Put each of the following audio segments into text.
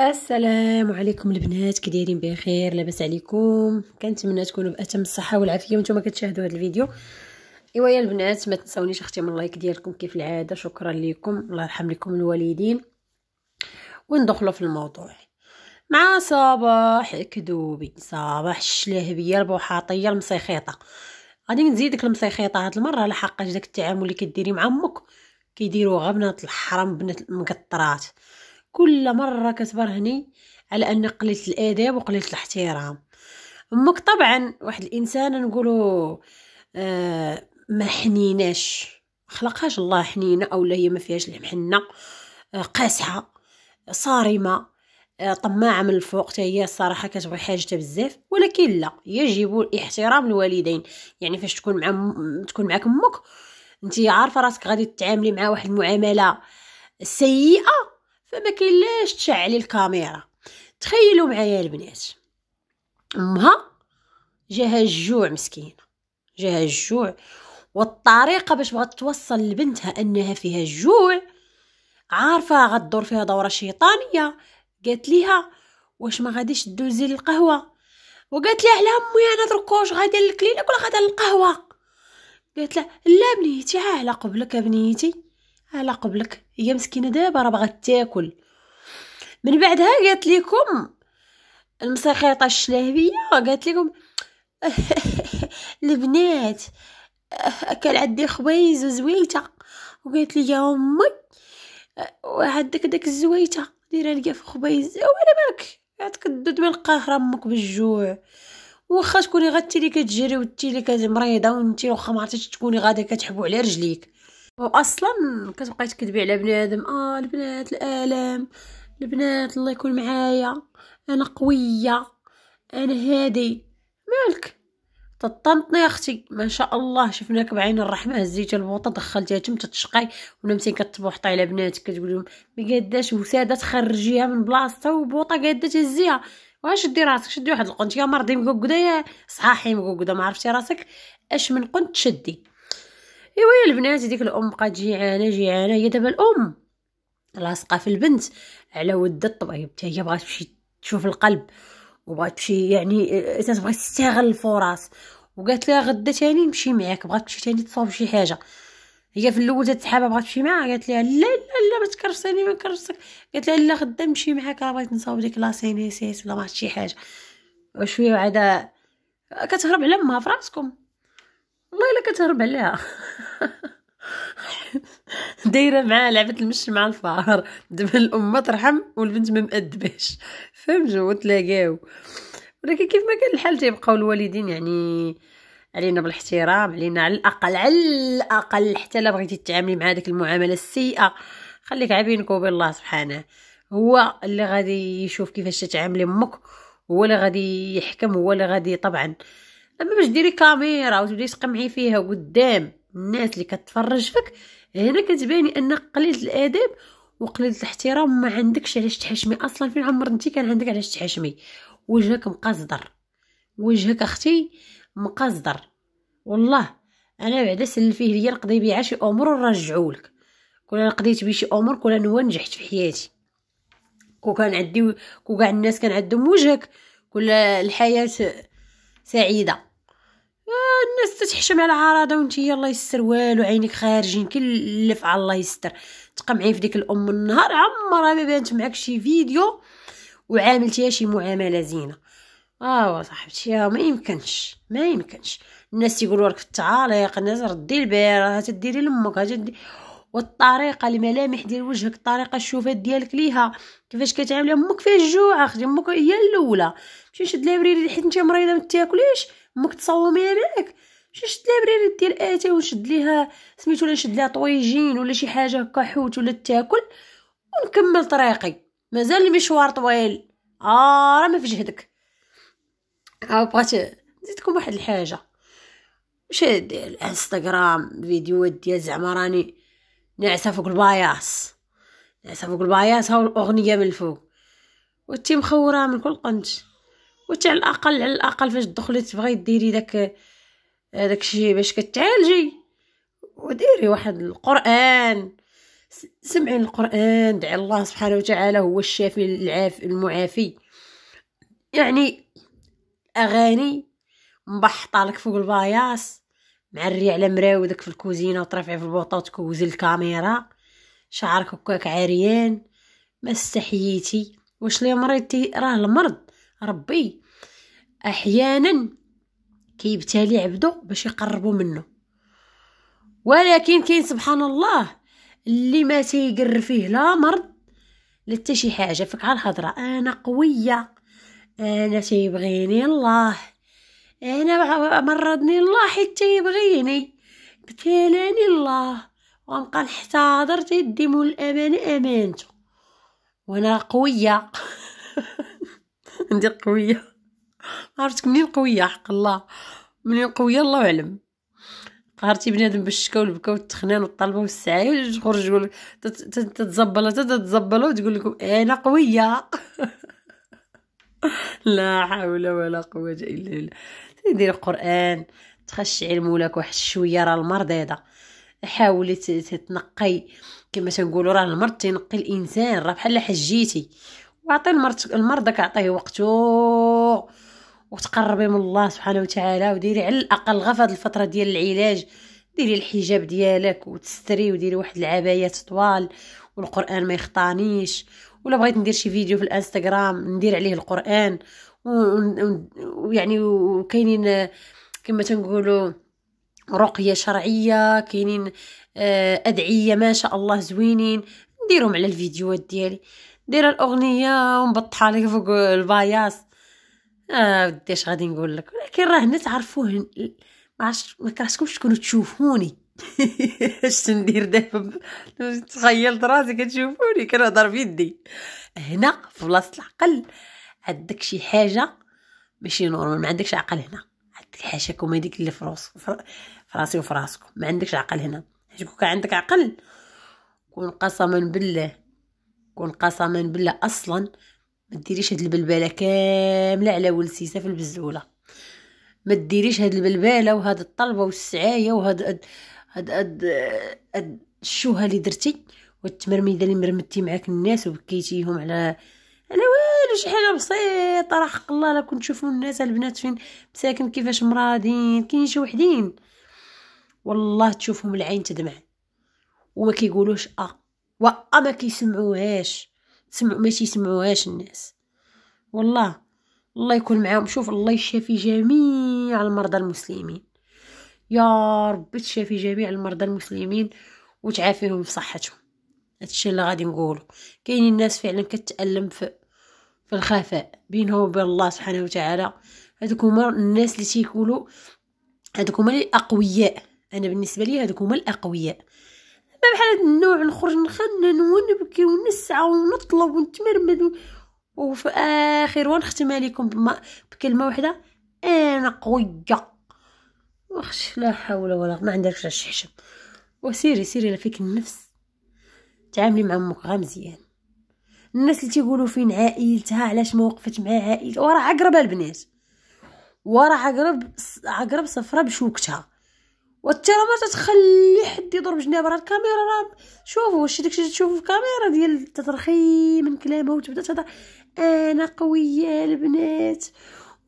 السلام عليكم البنات كي دايرين بخير لاباس عليكم كنتمنى تكونوا باتم الصحه والعافيه وانتم كتشاهدوا هذا الفيديو ايوا يا البنات ما تنساونيش اختي من اللايك ديالكم كيف العاده شكرا لكم الله يرحم لكم الوالدين وندخلوا في الموضوع مع صباح كدوبي صباح الشلاهبيه البوحاطيه المسيخيطه غادي نزيدك المسيخيطه هاد المره لحقاش داك التعامل اللي كديري مع امك كيديروا غا بنات الحرام بنات المقطرات كل مرة كتبرهني على أن قليت الآداب وقليت الاحترام أمك طبعا واحد الإنسان نقولو آه ما حنيناش خلقهاش الله حنينة أو لا هي ما فيهاش الحنة آه قاسحة صارمة آه طماعة من الفوق حتى هي الصراحة كتبغي حاجتها بزاف ولكن لا يجب احترام الوالدين يعني فاش تكون مع م... تكون معاك امك انت عارفه راسك غادي تتعاملي مع واحد المعامله سيئه فما كاينلاش تشعلي الكاميرا تخيلوا معايا البنات امها جاها الجوع مسكينه جاها الجوع والطريقه باش بغات توصل لبنتها انها فيها الجوع عارفه غدور فيها دوره شيطانيه قالت ليها واش ما غاديش دوزي للقهوه وقالت لها على امي انا درك واش غادي للكلينيك ولا غادي للقهوه قالت لها لا بنيتي عاهله قبلك بنيتي على قبلك هي مسكينه دابا راه بغات تاكل من بعدها قالت لكم المسخيطه الشلاهبيه قالت لكم البنات كان عندي خبيز وزويته وقالت لي يا امي وعندك داك الزويته دايره ليا في خبيز وانا مالك عاد الدود من القاهره امك بالجوع واخا تكوني غتي اللي كتجري وانتي اللي كتمريضه وانت واخا ما عرفتيش تكوني غاده كتحبو على رجليك واصلا كتبقاي تكذبي على بنادم اه البنات الالم البنات الله يكون معايا انا قويه انا هادي مالك تطنطني يا اختي ما شاء الله شفناك بعين الرحمه هزيتي البوطه دخلتيها تم تتشقاي ونمتين كتبوحطي على بناتك كتقول لهم ما قاداش وساده تخرجيها من بلاصتها وبوطه قاده تهزيها واش دير راسك شدي واحد القنت يا مرضي مقوقده يا صحاحي مقوقده ما عرفتي راسك اش من قنت تشدي ايوا يا البنات ديك الام بقات جيعانه جيعانه هي دابا الام لاصقه في البنت على ود الطبيب حتى هي بغات تمشي تشوف القلب وبغات تمشي يعني تبغي آه، تستغل الفرص وقالت لها غدا تاني نمشي معاك بغات تمشي تاني تصوب شي حاجه هي في الاول تتحابى بغات تمشي معاها قالت لها لا لا لا ما تكرفسني ما نكرفسك قالت لها لا غدا نمشي معاك راه بغيت نصاوب ديك لا سينيسيس ولا ما شي حاجه وشويه عاد كتهرب على ما فراسكم والله الا كتهرب عليها دايره معاه لعبه المش مع الفار دابا الام ترحم والبنت ما مأدباش فهم جو تلاقاو ولكن كيف ما كان الحال تيبقاو الوالدين يعني علينا بالاحترام علينا على الاقل على الاقل حتى لا بغيتي تتعاملي مع داك المعامله السيئه خليك عابينك وبين الله سبحانه هو اللي غادي يشوف كيفاش تتعاملي امك هو اللي غادي يحكم هو اللي غادي طبعا اما باش ديري كاميرا وتبداي تقمعي فيها قدام الناس اللي كتفرج فيك هنا كتباني انك قليلة الاداب وقليل الاحترام وما عندكش علاش تحشمي اصلا فين عمر انت كان عندك علاش تحشمي وجهك مقصدر وجهك اختي مقصدر والله انا بعدا سلفيه فيه ليا نقضي بيه شي امور ونرجعو لك كون انا قضيت بيه شي امور كون انا نجحت في حياتي كون كان عندي كون كاع الناس كان عندهم وجهك كل الحياه سعيده الناس تتحشم على عراضه وانت الله يستر والو عينك خارجين كلف على الله يستر تقمعي في ديك الام النهار عمرها ما بانت معك شي فيديو وعاملتيها شي معامله زينه اه صاحبتي آه، ما يمكنش ما يمكنش الناس يقولوا لك التعاليق الناس ردي البير تديري لامك هتدي والطريقه الملامح ديال وجهك الطريقه الشوفات ديالك ليها كيفاش كتعامل امك فيها الجوع اختي امك هي الاولى مشي نشد لابريري حيت انت مريضه ما تاكليش امك تصومي عليك مشي نشد لابريري دير اتاي وشد ليها سميتو ولا نشد ليها طويجين ولا شي حاجه هكا حوت ولا تاكل ونكمل طريقي مازال المشوار طويل اه راه ما في جهدك اه نزيدكم واحد الحاجه شاد الانستغرام فيديوهات ديال زعما راني نعسة فوق الباياص نعسة فوق الباياص الأغنية من الفوق وتي مخورة من كل قنت وتي على الأقل على الأقل فاش دخلت بغيت ديري داك داكشي باش كتعالجي وديري واحد القرآن سمعي القرآن دعي الله سبحانه وتعالى هو الشافي العاف المعافي يعني أغاني مبحطة لك فوق الباياص معري على مراو داك في الكوزينه وترفع في البوطه وتكوزي الكاميرا شعرك هكاك عريان ما استحييتي واش لي مريضتي راه المرض ربي احيانا كيبتلي عبدو باش يقربوا منه ولكن كاين سبحان الله اللي ما تيقر فيه لا مرض لا شي حاجه فك على الهضره انا قويه انا تيبغيني الله أنا مرضني الله حتى يبغيني ابتلاني الله وغنبقى نحتضر تدي مول الأمان أمانته وأنا قوية ندير قوية عرفتك منين قوية حق الله منين قوية الله أعلم قهرتي بنادم بالشكا والبكا والتخنان والطلبه والسعايه وتخرج تقول تتزبل تتزبل وتقول لكم انا قويه لا حول ولا قوه الا بالله ديري القران تخشعي المولاك واحد شويه راه المرض حاولي تتنقي كما تنقولوا راه المرض تينقي الانسان راه بحال حجيتي واعطي المرض المرضك اعطيه وقته وتقربي من الله سبحانه وتعالى وديري على الاقل غفض فهاد الفتره ديال العلاج ديري الحجاب ديالك وتستري وديري واحد العبايات طوال والقران ما يخطانيش ولا بغيت ندير شي فيديو في الانستغرام ندير عليه القران ويعني وكاينين كما تنقولوا رقيه شرعيه كاينين آه، ادعيه ما شاء الله زوينين نديرهم على الفيديوهات ديالي دير الاغنيه ومبطحه لك فوق الباياس اه اش غادي نقول لك ولكن راه هنا عرفوه ما عرفتش ما تكونوا تشوفوني اش ندير دابا تخيلت راسي كتشوفوني كنهضر بيدي هنا في بلاصه العقل عندك شي حاجه ماشي نورمال ما عندكش عقل هنا عندك حاشاكم كوميديك اللي فروس فراسي وفراسكم ما عندكش عقل هنا حيت كون عندك عقل كون قسما بالله كون قسما بالله اصلا ما ديريش هاد البلباله كامله على ولسيسه في البزوله ما ديريش هاد البلباله وهاد الطلبه والسعايه وهاد هاد هاد, هاد, هاد الشوهه اللي درتي والتمرميده اللي مرمتي معاك الناس وبكيتيهم على والو شي حاجه بسيطه راه حق الله لا كنت تشوفوا الناس البنات فين مساكن كيفاش مرادين كاين شي وحدين والله تشوفهم العين تدمع وما كيقولوش اه وا ما كيسمعوهاش سمع ماشي يسمعوهاش الناس والله الله يكون معاهم شوف الله يشافي جميع المرضى المسلمين يا رب تشافي جميع المرضى المسلمين وتعافيهم في صحتهم هادشي اللي غادي نقوله كاينين الناس فعلا كتالم في الخفاء بينه وبين الله سبحانه وتعالى هذوك هما الناس اللي تيقولوا هذوك هما الاقوياء انا بالنسبه لي هذوك هما الاقوياء ما بحال هاد النوع نخرج نخنن ونبكي ونسعى ونطلب ونتمرمد وفي اخر ونختم عليكم بكلمه واحده انا قويه واخش لا حول ولا قوه ما عندكش الشحشم وسيري سيري لفيك فيك النفس تعاملي مع امك غير مزيان الناس اللي تيقولوا فين عائلتها علاش ما وقفت مع عائلتها وراه عقرب البنات وراه عقرب عقرب صفرة بشوكتها وانت راه ما تتخلي حد يضرب جناب راه الكاميرا راه شوفوا واش داكشي اللي تشوفوا في الكاميرا ديال تترخي من كلامها وتبدا تهضر انا قويه البنات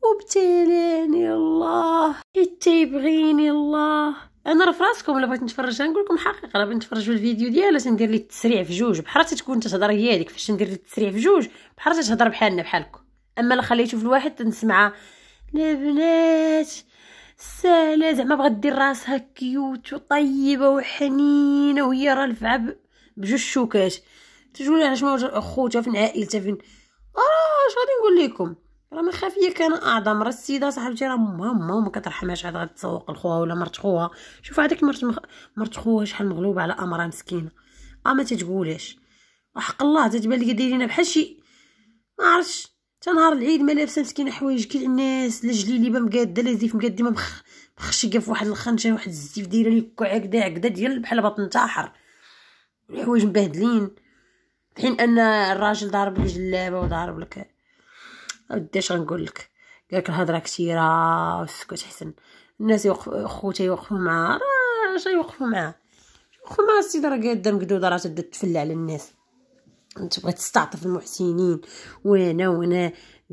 وبتالاني الله حتى يبغيني الله انا راه فراسكم الا بغيت نتفرج نقول لكم الحقيقه راه نتفرج الفيديو ديالها تندير لي التسريع في جوج بحال تكون تتهضر هي هذيك فاش ندير لي التسريع في جوج بحال تتهضر بحالنا بحالكم اما الا خليته في الواحد تنسمع البنات ساهله زعما بغات دير راسها كيوت وطيبه وحنينه وهي راه لفعه بجوج شوكات تجولي على شنو خوتها فين عائلتها فين اه اش غادي نقول لكم راه من خافيه كان اعظم راه السيده صاحبتي راه ما ما ما كترحمهاش عاد غتسوق لخوها ولا مرت خوها شوف هذيك مرت مخ... مرت خوها شحال مغلوبه على امرها مسكينه اه ما تتقولش وحق الله تتبان لي دايرينها بحال شي ما عرفتش حتى نهار العيد ما لابسه مسكينه حوايج كي الناس لا جليليبه مقاده لا زيف مقاده ما مخ مخشقه في واحد الخنشه واحد الزيف دايره لي كوع هكدا هكدا ديال بحال بطن تاحر الحوايج مبهدلين حين ان الراجل ضارب الجلابه وضارب لك قداش غنقول لك قال لك الهضره كثيره وسكت حسن الناس يوقف خوتي يوقفوا معاه راه جا يوقفوا معاه يوقفوا معاه السيد راه قاده مقدود راه تبدا تفلى على الناس تبغي تستعطف المحسنين وانا وانا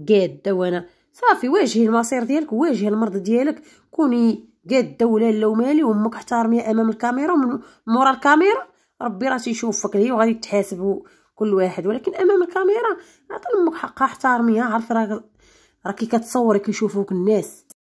قاده وانا صافي واجهي المصير ديالك واجهي المرض ديالك كوني قاده ولا لا ومالي وامك احترميها امام الكاميرا ومن مورا الكاميرا ربي راه تيشوفك هي وغادي تحاسب كل واحد ولكن امام الكاميرا عطي امك حقها احترميها عارفه راك راكي كتصوري كيشوفوك الناس